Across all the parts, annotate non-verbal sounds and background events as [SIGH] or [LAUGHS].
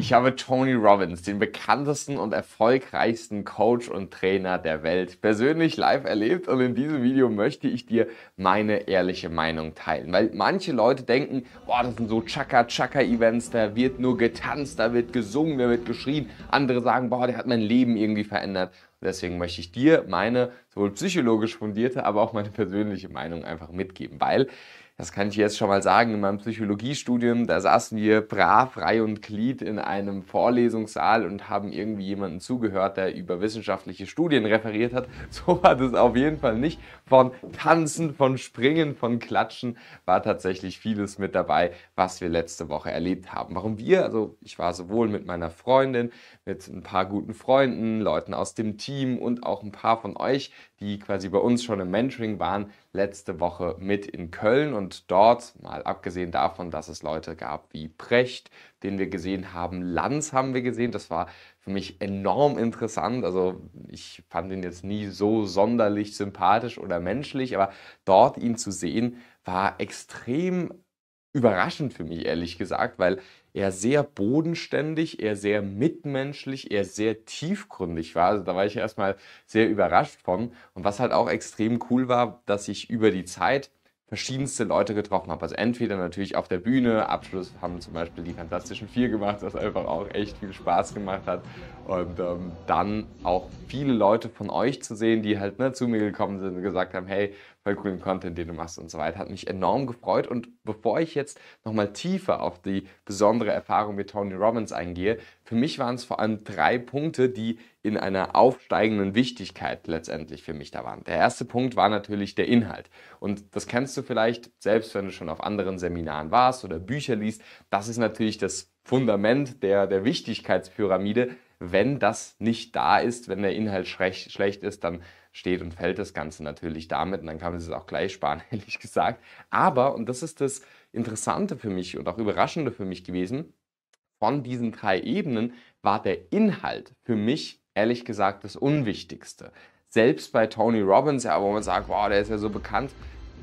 Ich habe Tony Robbins, den bekanntesten und erfolgreichsten Coach und Trainer der Welt, persönlich live erlebt und in diesem Video möchte ich dir meine ehrliche Meinung teilen. Weil manche Leute denken, boah, das sind so Chaka-Chaka-Events, da wird nur getanzt, da wird gesungen, da wird geschrien. Andere sagen, boah, der hat mein Leben irgendwie verändert. Und deswegen möchte ich dir meine sowohl psychologisch fundierte, aber auch meine persönliche Meinung einfach mitgeben, weil das kann ich jetzt schon mal sagen, in meinem Psychologiestudium, da saßen wir brav, Reihe und Glied in einem Vorlesungssaal und haben irgendwie jemanden zugehört, der über wissenschaftliche Studien referiert hat. [LAUGHS] So war das auf jeden Fall nicht. Von Tanzen, von Springen, von Klatschen war tatsächlich vieles mit dabei, was wir letzte Woche erlebt haben. Warum wir? Also ich war sowohl mit meiner Freundin, mit ein paar guten Freunden, Leuten aus dem Team und auch ein paar von euch, die quasi bei uns schon im Mentoring waren, letzte Woche mit in Köln und dort, mal abgesehen davon, dass es Leute gab wie Precht, den wir gesehen haben, Lanz haben wir gesehen, das war für mich enorm interessant. Also ich fand ihn jetzt nie so sonderlich sympathisch oder menschlich, aber dort ihn zu sehen, war extrem überraschend für mich, ehrlich gesagt, weil er sehr bodenständig, er sehr mitmenschlich, er sehr tiefgründig war. Also da war ich erstmal sehr überrascht von. Und was halt auch extrem cool war, dass ich über die Zeit verschiedenste Leute getroffen habe. Also entweder natürlich auf der Bühne, Abschluss haben zum Beispiel die Fantastischen Vier gemacht, was einfach auch echt viel Spaß gemacht hat. Und ähm, dann auch viele Leute von euch zu sehen, die halt ne, zu mir gekommen sind und gesagt haben, hey, bei coolen Content, den du machst und so weiter. Hat mich enorm gefreut. Und bevor ich jetzt nochmal tiefer auf die besondere Erfahrung mit Tony Robbins eingehe, für mich waren es vor allem drei Punkte, die in einer aufsteigenden Wichtigkeit letztendlich für mich da waren. Der erste Punkt war natürlich der Inhalt. Und das kennst du vielleicht selbst, wenn du schon auf anderen Seminaren warst oder Bücher liest. Das ist natürlich das Fundament der, der Wichtigkeitspyramide. Wenn das nicht da ist, wenn der Inhalt schlecht ist, dann steht und fällt das Ganze natürlich damit. Und dann kann man es auch gleich sparen, [LAUGHS] ehrlich gesagt. Aber, und das ist das Interessante für mich und auch Überraschende für mich gewesen, von diesen drei Ebenen war der Inhalt für mich ehrlich gesagt das Unwichtigste. Selbst bei Tony Robbins, ja, wo man sagt, wow, der ist ja so bekannt.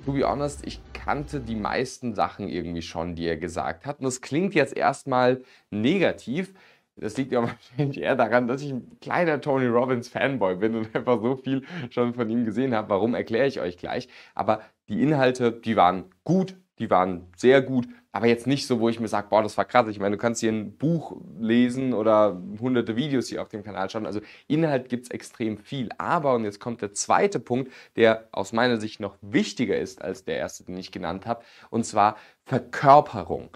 To be honest, ich kannte die meisten Sachen irgendwie schon, die er gesagt hat. Und das klingt jetzt erstmal negativ. Das liegt ja [LAUGHS] wahrscheinlich eher daran, dass ich ein kleiner Tony Robbins Fanboy bin und einfach so viel schon von ihm gesehen habe. Warum erkläre ich euch gleich. Aber die Inhalte, die waren gut, die waren sehr gut, aber jetzt nicht so, wo ich mir sage, boah, das war krass. Ich meine, du kannst hier ein Buch lesen oder hunderte Videos hier auf dem Kanal schauen. Also Inhalt gibt es extrem viel. Aber, und jetzt kommt der zweite Punkt, der aus meiner Sicht noch wichtiger ist als der erste, den ich genannt habe, und zwar Verkörperung.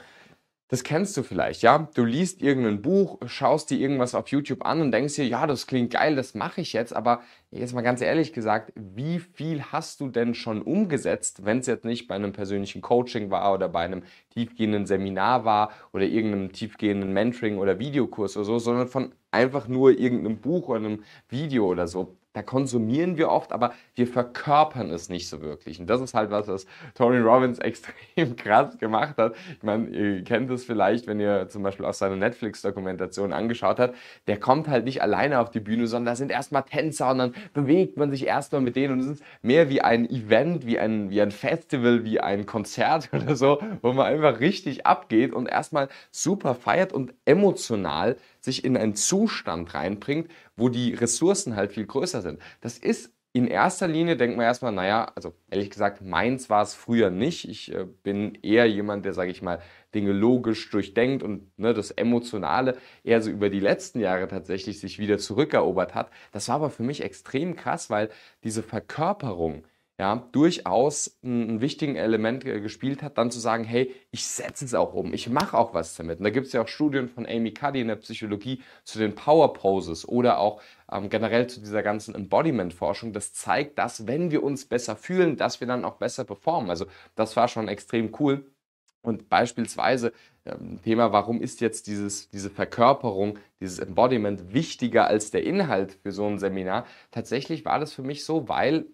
Das kennst du vielleicht, ja? Du liest irgendein Buch, schaust dir irgendwas auf YouTube an und denkst dir, ja, das klingt geil, das mache ich jetzt, aber jetzt mal ganz ehrlich gesagt, wie viel hast du denn schon umgesetzt, wenn es jetzt nicht bei einem persönlichen Coaching war oder bei einem tiefgehenden Seminar war oder irgendeinem tiefgehenden Mentoring oder Videokurs oder so, sondern von einfach nur irgendeinem Buch oder einem Video oder so da konsumieren wir oft, aber wir verkörpern es nicht so wirklich. Und das ist halt was, was Tony Robbins [LAUGHS] extrem krass gemacht hat. Ich meine, ihr kennt es vielleicht, wenn ihr zum Beispiel aus seiner Netflix-Dokumentation angeschaut habt. Der kommt halt nicht alleine auf die Bühne, sondern da sind erstmal Tänzer und dann bewegt man sich erstmal mit denen und es ist mehr wie ein Event, wie ein, wie ein Festival, wie ein Konzert [LAUGHS] oder so, wo man einfach richtig abgeht und erstmal super feiert und emotional sich in einen Zustand reinbringt, wo die Ressourcen halt viel größer sind. Das ist in erster Linie denkt man erstmal, naja, also ehrlich gesagt, meins war es früher nicht. Ich äh, bin eher jemand, der, sage ich mal, Dinge logisch durchdenkt und ne, das Emotionale eher so über die letzten Jahre tatsächlich sich wieder zurückerobert hat. Das war aber für mich extrem krass, weil diese Verkörperung, ja, durchaus einen wichtigen Element äh, gespielt hat, dann zu sagen, hey, ich setze es auch um, ich mache auch was damit. Und da gibt es ja auch Studien von Amy Cuddy in der Psychologie zu den Power Poses oder auch ähm, generell zu dieser ganzen Embodiment-Forschung. Das zeigt, dass wenn wir uns besser fühlen, dass wir dann auch besser performen. Also das war schon extrem cool. Und beispielsweise ähm, Thema, warum ist jetzt dieses, diese Verkörperung, dieses Embodiment wichtiger als der Inhalt für so ein Seminar? Tatsächlich war das für mich so, weil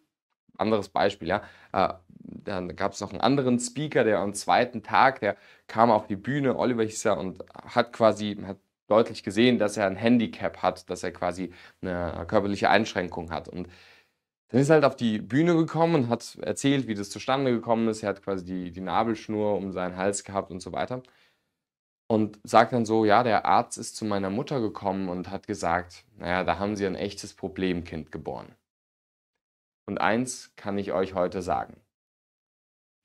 anderes Beispiel, ja. Äh, dann gab es noch einen anderen Speaker, der am zweiten Tag, der kam auf die Bühne, Oliver hieß er, und hat quasi, hat deutlich gesehen, dass er ein Handicap hat, dass er quasi eine körperliche Einschränkung hat. Und dann ist er halt auf die Bühne gekommen und hat erzählt, wie das zustande gekommen ist. Er hat quasi die, die Nabelschnur um seinen Hals gehabt und so weiter. Und sagt dann so, ja, der Arzt ist zu meiner Mutter gekommen und hat gesagt, naja, da haben sie ein echtes Problemkind geboren. Und eins kann ich euch heute sagen.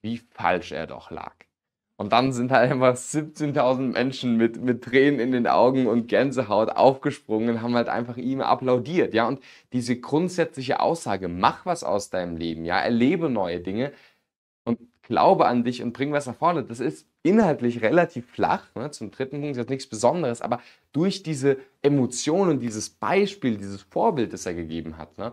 Wie falsch er doch lag. Und dann sind halt einfach 17.000 Menschen mit, mit Tränen in den Augen und Gänsehaut aufgesprungen und haben halt einfach ihm applaudiert. Ja, und diese grundsätzliche Aussage, mach was aus deinem Leben, ja, erlebe neue Dinge und glaube an dich und bring was nach vorne. Das ist inhaltlich relativ flach. Ne? Zum dritten Punkt ist jetzt nichts Besonderes, aber durch diese Emotionen, dieses Beispiel, dieses Vorbild, das er gegeben hat, ne?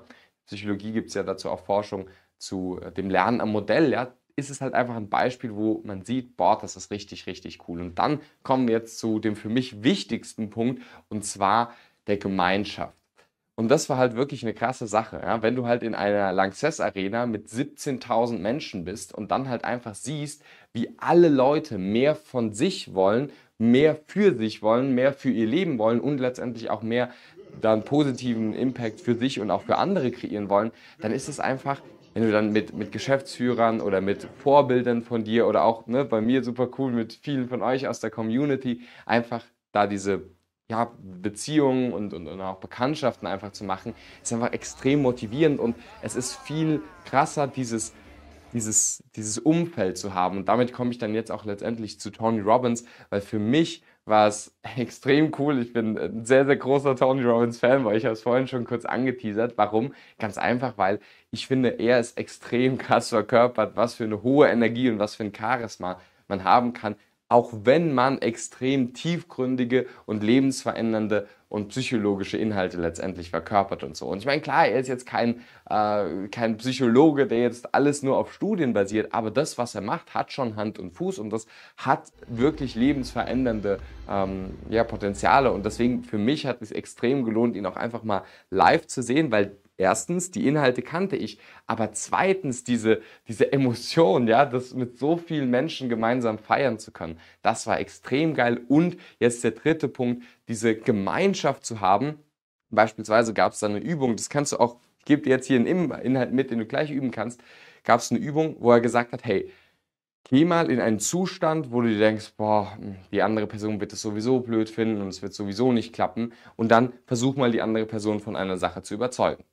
Psychologie gibt es ja dazu auch Forschung zu äh, dem Lernen am Modell, ja, ist es halt einfach ein Beispiel, wo man sieht, boah, das ist richtig, richtig cool. Und dann kommen wir jetzt zu dem für mich wichtigsten Punkt und zwar der Gemeinschaft. Und das war halt wirklich eine krasse Sache. Ja? Wenn du halt in einer Lanxess Arena mit 17.000 Menschen bist und dann halt einfach siehst, wie alle Leute mehr von sich wollen, mehr für sich wollen, mehr für ihr Leben wollen und letztendlich auch mehr dann einen positiven Impact für sich und auch für andere kreieren wollen, dann ist es einfach, wenn du dann mit, mit Geschäftsführern oder mit Vorbildern von dir oder auch ne, bei mir super cool mit vielen von euch aus der Community einfach da diese ja, Beziehungen und, und, und, auch Bekanntschaften einfach zu machen, ist einfach extrem motivierend und es ist viel krasser, dieses, dieses, dieses Umfeld zu haben. Und damit komme ich dann jetzt auch letztendlich zu Tony Robbins, weil für mich war es [LAUGHS] extrem cool. Ich bin ein sehr, sehr großer Tony Robbins-Fan, weil ich habe es vorhin schon kurz angeteasert. Warum? Ganz einfach, weil ich finde, er ist extrem krass verkörpert, was für eine hohe Energie und was für ein Charisma man haben kann, auch wenn man extrem tiefgründige und lebensverändernde und psychologische Inhalte letztendlich verkörpert und so. Und ich meine, klar, er ist jetzt kein, äh, kein Psychologe, der jetzt alles nur auf Studien basiert, aber das, was er macht, hat schon Hand und Fuß und das hat wirklich lebensverändernde ähm, ja, Potenziale. Und deswegen für mich hat es extrem gelohnt, ihn auch einfach mal live zu sehen, weil erstens, die Inhalte kannte ich, aber zweitens diese, diese Emotion, ja, das mit so vielen Menschen gemeinsam feiern zu können, das war extrem geil. Und jetzt der dritte Punkt, diese Gemeinschaft zu haben. Beispielsweise gab es da eine Übung, das kannst du auch, ich gebe dir jetzt hier einen Inhalt mit, den du gleich üben kannst, gab es eine Übung, wo er gesagt hat, hey, Geh mal in einen Zustand, wo du dir denkst, boah, die andere Person wird es sowieso blöd finden und es wird sowieso nicht klappen. Und dann versuch mal die andere Person von einer Sache zu überzeugen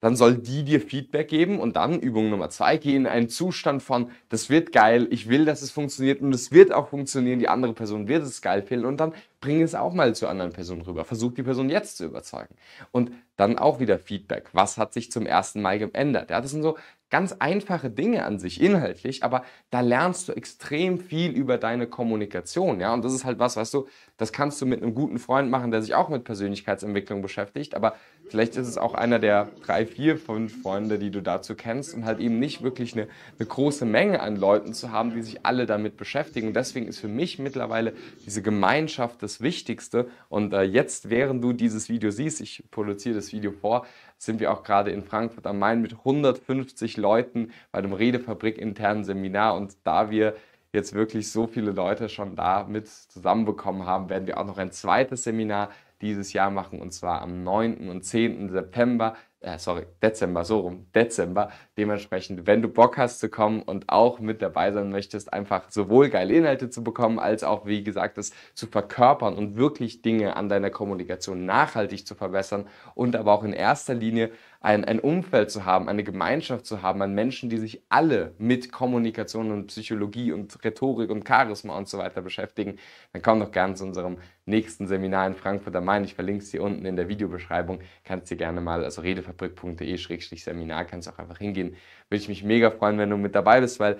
dann soll die dir Feedback geben und dann Übung Nummer zwei, geh in einen Zustand von, das wird geil, ich will, dass es funktioniert und es wird auch funktionieren, die andere Person wird es geil finden und dann bring es auch mal zur anderen Person rüber. Versuch die Person jetzt zu überzeugen. Und dann auch wieder Feedback. Was hat sich zum ersten Mal geändert? Ja, das sind so ganz einfache Dinge an sich inhaltlich, aber da lernst du extrem viel über deine Kommunikation, ja. Und das ist halt was, weißt du, das kannst du mit einem guten Freund machen, der sich auch mit Persönlichkeitsentwicklung beschäftigt, aber vielleicht ist es auch einer der drei, vier, fünf Freunde, die du dazu kennst und halt eben nicht wirklich eine, eine große Menge an Leuten zu haben, die sich alle damit beschäftigen. Und deswegen ist für mich mittlerweile diese Gemeinschaft das Wichtigste. Und äh, jetzt, während du dieses Video siehst, ich produziere das Video vor, sind wir auch gerade in Frankfurt am Main mit 150 Leuten bei einem Redefabrik internen Seminar und da wir jetzt wirklich so viele Leute schon da mit zusammenbekommen haben, werden wir auch noch ein zweites Seminar dieses Jahr machen und zwar am 9. und 10. September äh, sorry, Dezember, so rum, Dezember. Dementsprechend, wenn du Bock hast zu kommen und auch mit dabei sein möchtest, einfach sowohl geile Inhalte zu bekommen, als auch, wie gesagt, es zu verkörpern und wirklich Dinge an deiner Kommunikation nachhaltig zu verbessern und aber auch in erster Linie ein, ein Umfeld zu haben, eine Gemeinschaft zu haben an Menschen, die sich alle mit Kommunikation und Psychologie und Rhetorik und Charisma und so weiter beschäftigen, dann komm doch gerne zu unserem nächsten Seminar in Frankfurt am Main. Ich verlinke es dir unten in der Videobeschreibung. Kannst dir gerne mal, also redefabrik.de-seminar, kannst auch einfach hingehen. Würde ich mich mega freuen, wenn du mit dabei bist, weil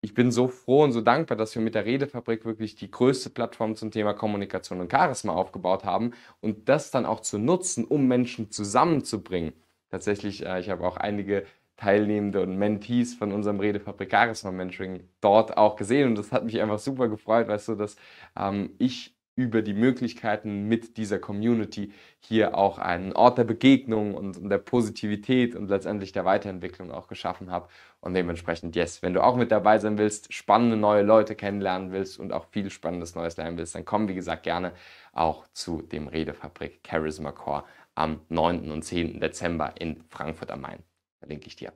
ich bin so froh und so dankbar, dass wir mit der Redefabrik wirklich die größte Plattform zum Thema Kommunikation und Charisma aufgebaut haben und das dann auch zu nutzen, um Menschen zusammenzubringen tatsächlich, äh, ich habe auch einige Teilnehmende und Mentees von unserem Redefabrik Charisma Mentoring dort auch gesehen und das hat mich einfach super gefreut, weißt du, dass ähm, ich über die Möglichkeiten mit dieser Community hier auch einen Ort der Begegnung und der Positivität und letztendlich der Weiterentwicklung auch geschaffen habe. Und dementsprechend, yes, wenn du auch mit dabei sein willst, spannende neue Leute kennenlernen willst und auch viel spannendes Neues lernen willst, dann komm, wie gesagt, gerne auch zu dem Redefabrik Charisma Core am 9. und 10. Dezember in Frankfurt am Main. Verlinke ich dir.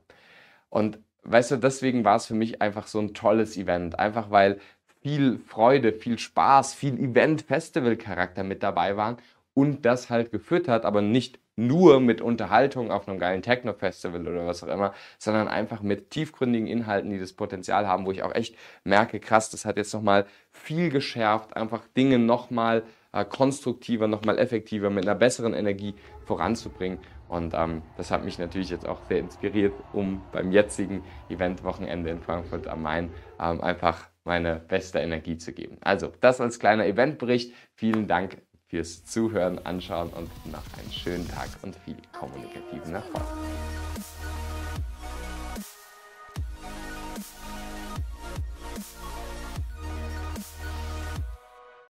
Und weißt du, deswegen war es für mich einfach so ein tolles Event. Einfach weil viel Freude, viel Spaß, viel Event-Festival-Charakter mit dabei waren und das halt geführt hat, aber nicht nur mit Unterhaltung auf einem geilen Techno-Festival oder was auch immer, sondern einfach mit tiefgründigen Inhalten, die das Potenzial haben, wo ich auch echt merke, krass, das hat jetzt nochmal viel geschärft, einfach Dinge nochmal mal äh, konstruktiver, nochmal effektiver, mit einer besseren Energie voranzubringen. Und ähm, das hat mich natürlich jetzt auch sehr inspiriert, um beim jetzigen Eventwochenende in Frankfurt am Main ähm, einfach meine beste Energie zu geben. Also, das als kleiner Eventbericht. Vielen Dank fürs Zuhören, Anschauen und noch einen schönen Tag und viel kommunikativen Erfolg.